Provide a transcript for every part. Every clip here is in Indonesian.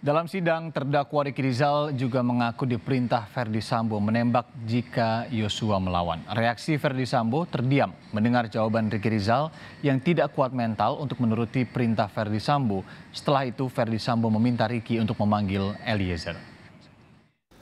Dalam sidang, terdakwa Riki Rizal juga mengaku diperintah Verdi Sambo menembak jika Yosua melawan. Reaksi Verdi Sambo terdiam mendengar jawaban Riki Rizal yang tidak kuat mental untuk menuruti perintah Verdi Sambo. Setelah itu Verdi Sambo meminta Riki untuk memanggil Eliezer.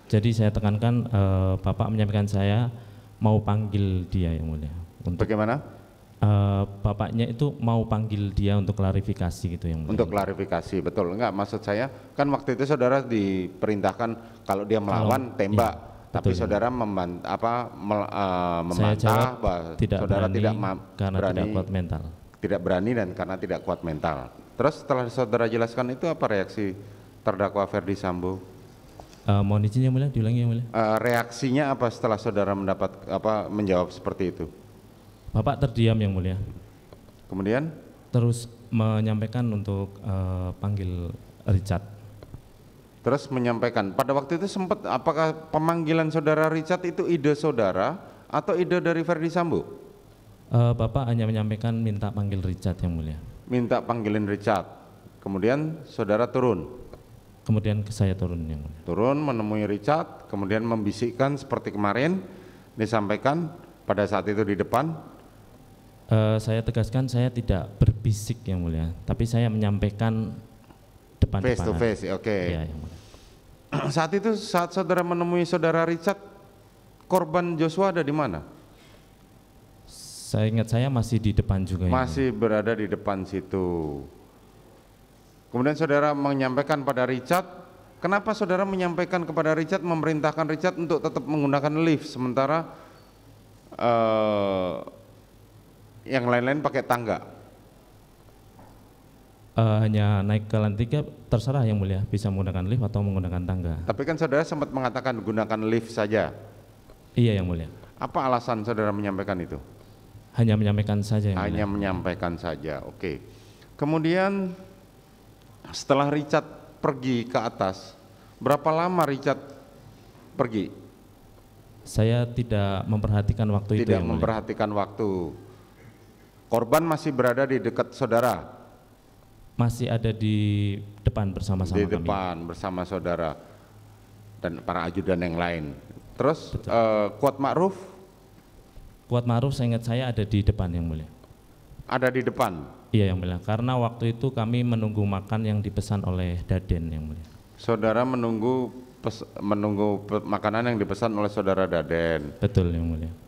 Jadi saya tekankan eh, Bapak menyampaikan saya mau panggil dia yang mulia. Untuk Bagaimana? uh, bapaknya itu mau panggil dia untuk klarifikasi gitu yang untuk Untuk klarifikasi betul enggak maksud saya kan waktu itu saudara diperintahkan kalau dia melawan kalau, iya, tembak iya, tapi betul, iya. saudara membant apa mel, uh, jawab, bahwa tidak saudara berani tidak karena berani, tidak kuat mental. Tidak berani dan karena tidak kuat mental. Terus setelah saudara jelaskan itu apa reaksi terdakwa Ferdi Sambo? Uh, mohon izin yang mulia, diulangi yang mulia. Uh, reaksinya apa setelah saudara mendapat apa menjawab seperti itu? Bapak terdiam yang mulia. Kemudian? Terus menyampaikan untuk uh, panggil Richard. Terus menyampaikan. Pada waktu itu sempat apakah pemanggilan saudara Richard itu ide saudara atau ide dari Ferdi Sambo? Uh, Bapak hanya menyampaikan minta panggil Richard yang mulia. Minta panggilin Richard. Kemudian saudara turun kemudian ke saya turun yang mulia. turun menemui Richard kemudian membisikkan seperti kemarin disampaikan pada saat itu di depan Uh, saya tegaskan saya tidak berbisik yang mulia, tapi saya menyampaikan depan face to face, ya, oke. Okay. Iya, ya, Saat itu saat saudara menemui saudara Richard, korban Joshua ada di mana? Saya ingat saya masih di depan juga. Masih ya. berada di depan situ. Kemudian saudara menyampaikan pada Richard, kenapa saudara menyampaikan kepada Richard memerintahkan Richard untuk tetap menggunakan lift sementara uh, yang lain-lain pakai tangga? Uh, hanya naik ke lantai tiga terserah yang mulia bisa menggunakan lift atau menggunakan tangga. Tapi kan saudara sempat mengatakan gunakan lift saja. Iya yang mulia. Apa alasan saudara menyampaikan itu? Hanya menyampaikan saja. Yang Hanya mulia. menyampaikan saja. Oke. Kemudian setelah Richard pergi ke atas, berapa lama Richard pergi? Saya tidak memperhatikan waktu tidak itu. Tidak memperhatikan waktu. Korban masih berada di dekat saudara? Masih ada di depan bersama-sama Di depan kami. bersama saudara dan para ajudan yang lain. Terus uh, Kuat Ma'ruf? Kuat Ma'ruf ingat saya ada di depan yang mulia. Ada di depan? Iya yang mulia, karena waktu itu kami menunggu makan yang dipesan oleh Daden yang mulia. Saudara menunggu pes, menunggu makanan yang dipesan oleh saudara Daden. Betul yang mulia.